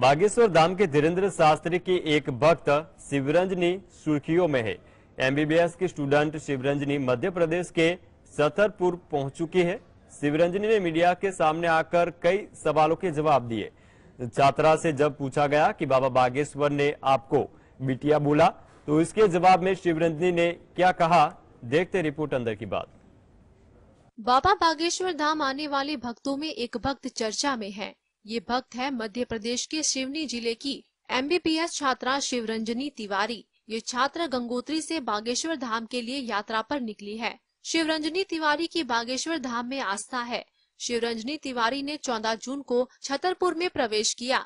बागेश्वर धाम के धीरेन्द्र शास्त्री के एक भक्त शिवरंजनी सुर्खियों में है एमबीबीएस की स्टूडेंट शिवरंजनी मध्य प्रदेश के सतरपुर पहुंच चुकी है शिवरंजनी ने मीडिया के सामने आकर कई सवालों के जवाब दिए छात्रा से जब पूछा गया कि बाबा बागेश्वर ने आपको बिटिया बोला तो इसके जवाब में शिवरंजनी ने क्या कहा देखते रिपोर्ट अंदर की बात बाबा बागेश्वर धाम आने वाले भक्तों में एक भक्त चर्चा में है ये भक्त है मध्य प्रदेश के शिवनी जिले की एमबीपीएस छात्रा शिवरंजनी तिवारी ये छात्र गंगोत्री से बागेश्वर धाम के लिए यात्रा पर निकली है शिवरंजनी तिवारी की बागेश्वर धाम में आस्था है शिवरंजनी तिवारी ने चौदह जून को छतरपुर में प्रवेश किया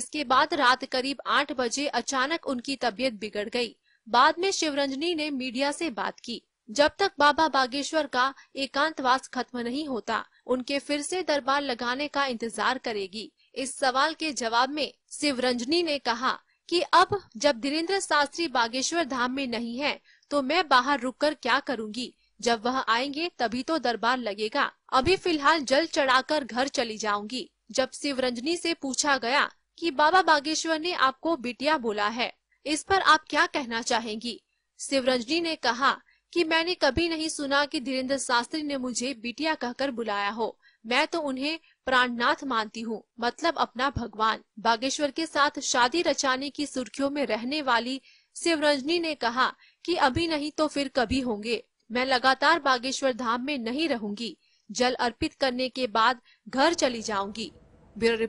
इसके बाद रात करीब आठ बजे अचानक उनकी तबीयत बिगड़ गई। बाद में शिवरंजनी ने मीडिया से बात की जब तक बाबा बागेश्वर का एकांतवास खत्म नहीं होता उनके फिर से दरबार लगाने का इंतजार करेगी इस सवाल के जवाब में शिवरंजनी ने कहा कि अब जब धीरेन्द्र शास्त्री बागेश्वर धाम में नहीं है तो मैं बाहर रुक कर क्या करूँगी जब वह आएंगे तभी तो दरबार लगेगा अभी फिलहाल जल चढ़ाकर घर चली जाऊंगी जब शिवरंजनी से पूछा गया कि बाबा बागेश्वर ने आपको बिटिया बोला है इस पर आप क्या कहना चाहेंगी शिवरंजनी ने कहा कि मैंने कभी नहीं सुना कि धीरेन्द्र शास्त्री ने मुझे बिटिया कहकर बुलाया हो मैं तो उन्हें प्राणनाथ मानती हूँ मतलब अपना भगवान बागेश्वर के साथ शादी रचाने की सुर्खियों में रहने वाली शिवरंजनी ने कहा कि अभी नहीं तो फिर कभी होंगे मैं लगातार बागेश्वर धाम में नहीं रहूंगी जल अर्पित करने के बाद घर चली जाऊंगी ब्यूरो